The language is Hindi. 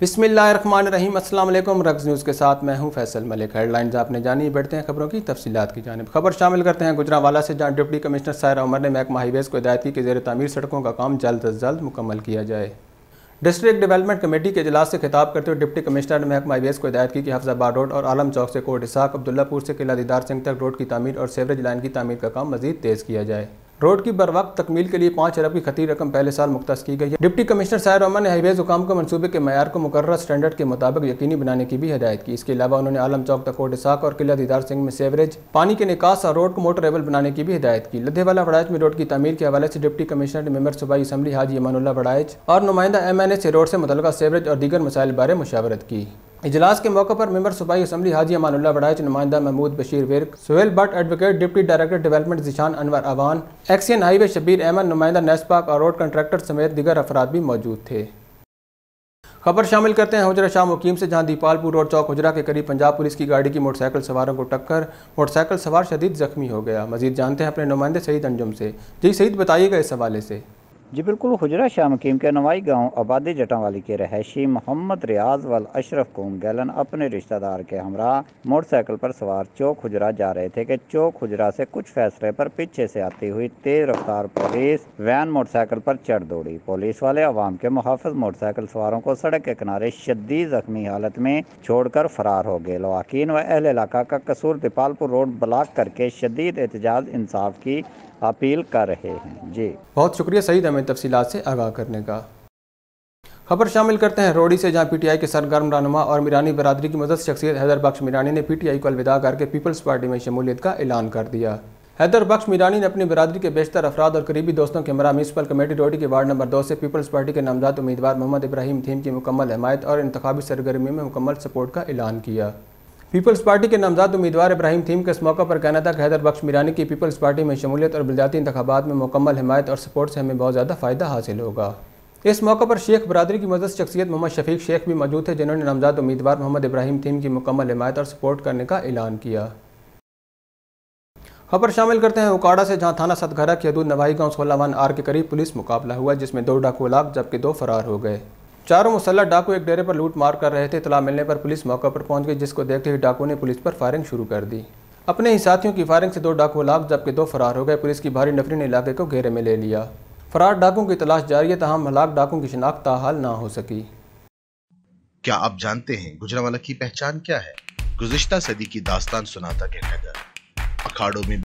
बिसमीम अल्लाम रक्स न्यूज़ के साथ मैं हूं फैसल मलिक हेडलाइंस आपने जानी बैठते हैं खबरों की तफसीत की जानब खबर शामिल करते हैं गुजरावाला से जहां डिप्टी कमिश्नर साहिर उमर ने महकमा हाईवेज़ को हिदायत की कि जेर तमीर सड़कों का काम जल्द अज जल्द मुकम्मल किया जाए डिस्ट्रिक्ट डेवलपमेंट कमेटी के अजलास से खिताब करते हुए डिप्टी कमिश्नर ने महकमा हाईवेज़ को हिदायत की कि हफ्जाबाद रोड और आलम चौक से कोट इसहाक अब्दुल्लापुर से किला दीदार सिंह तक रोड की तमीर और सेवरेज लाइन की तमीर का काम मजीद तेज़ किया जाए रोड की बर वक्त तकमील के लिए पाँच अरब की खती रकम पहले साल मुख्त की गई है डिप्टी कमिश्नर साहर रमन ने हाईवेज हुकाम को मनसूबे के मैार को मुकर स्टैंडर्ड के मुताबिक यकीनी बनाने की भी हदायत की इसके अलावा उन्होंने आलम चौक तकोट इसाक और किला दीदार सिंह में सेवरेज पानी के निकास और रोड को मोटरेबल बनाने की भी हदायत की लद्देवाला बड़ाइच में रोड की तमीर के हवाले से डिप्टी कमिश्नर ने मेबर सूबाई असम्बली हाजी अमानुल्ला बड़ाइच और नुमाइंदा एम एन ए से रोड से मुतल सेवरेज और दीगर मसाइल बारे मुशावरत की इजलास के मौके पर मेंबर सूबाई असम्बली हाजी अमानुल्ला बड़ाच नुमाइंदा Mahmood Bashir Virk Sohail Bhatt advocate deputy director development Zeeshan Anwar Awan XEN highway Shabbir Ahmed नुमाइंदा नेसपाक और रोड कंट्रैक्टर समेत दिगर अफराद भी मौजूद थे खबर शामिल करते हैं हजरा शाह मुकीम से जहां दीपालपुर रोड चौक हजरा के करीब पंजाब पुलिस की गाड़ी की मोटरसाइकिल सवारों को टक्कर मोटरसाइकिल सवार शदीद जख्मी हो गया मजीद जानते हैं अपने नुमाइंदे सईद अंजुम से जी सईद बताइएगा इस हवाले से जी बिल्कुल हजरा शाह मकीम के नवाई गांव आबादी जटावाली के रहशी मोहम्मद रियाज वाल अशरफ कौम गैलन अपने रिश्तेदार के हमरा मोटरसाइकिल पर सवार चौक हजरा जा रहे थे कि चौक हजरा से कुछ फैसले पर पीछे से आती हुई तेज रफ्तार पुलिस वैन मोटरसाइकिल पर चढ़ दौड़ी पुलिस वाले आवाम के मुहाफ़ मोटरसाइकिल सवारों को सड़क के किनारे शदी जख्मी हालत में छोड़कर फरार हो गए लवाकिन व अहल इलाका का कसूर दिपालपुर रोड ब्लॉक करके शदीद एहतजाज इंसाफ की अपील कर रहे हैं जी बहुत शुक्रिया सईद हमें तफसीत से आगाह करने का खबर शामिल करते हैं रोडी से जहां पीटीआई के सरगर्म रहनमा और मीरानी बरदरी की मदद शख्सियत हैदर बख्श मीरानी ने पीटीआई को अलविदा करके पीपल्स पार्टी में शमूलियत का ऐलान कर दिया हैदर बख्श मीरानी ने अपनी बरदरी के बेशतर अफराद और करीबी दोस्तों के मरा म्यूनसिपल कमेटी रोडी के वार्ड नंबर दो से पीपल्स पार्टी के नामजाद उम्मीदवार मोहम्मद इब्राहिम थीम की मुकम्मल हमायत और इंतबी सरगर्मी में मुकम्मल सपोर्ट का ऐलान किया पीपल्स पार्टी के नामजद उम्मीदवार इब्राहिम थीम के इस मौका पर कहना था कि हैदर बख्श मीरानी की पीपल्स पार्टी में शमूलियत और बलदाती इंतबात में मुकम्मल हमायत और सपोर्ट से हमें बहुत ज़्यादा फ़ायदा हासिल होगा इस मौके पर शेख बरदरी की मदद शख्सियत मोहम्मद शफीक शेख भी मौजूद थे जिन्होंने नामजद उम्मीदवार मोहम्मद इब्राहिम थीम की मुकम्मल हमायत और सपोर्ट करने का ऐलान किया खबर शामिल करते हैं उकाड़ा से जहां थाना सतघरा की हदूद नवाही गांव सोलावान आर के करीब पुलिस मुकाबला हुआ जिसमें दो डाकू लाख जबकि दो फरार हो गए चारों मुसल्ला डाकू एक डेरे पर लूट मार कर रहे थे तला मिलने पर पुलिस मौके पर पहुंच गई जिसको देखते हुए डाकू ने पुलिस पर फायरिंग शुरू कर दी अपने ही साथियों की फायरिंग से दो डाकू लाग जबकि दो फरार हो गए पुलिस की भारी नफरी ने इलाके को घेरे में ले लिया फरार डाकुओं की तलाश जारी है तहम हलाक डाकुओं की शिनाख्त हाल ना हो सकी क्या आप जानते हैं गुजरावाला की पहचान क्या है गुजश्ता सदी की दास्तान सुनाता नगर अखाड़ों में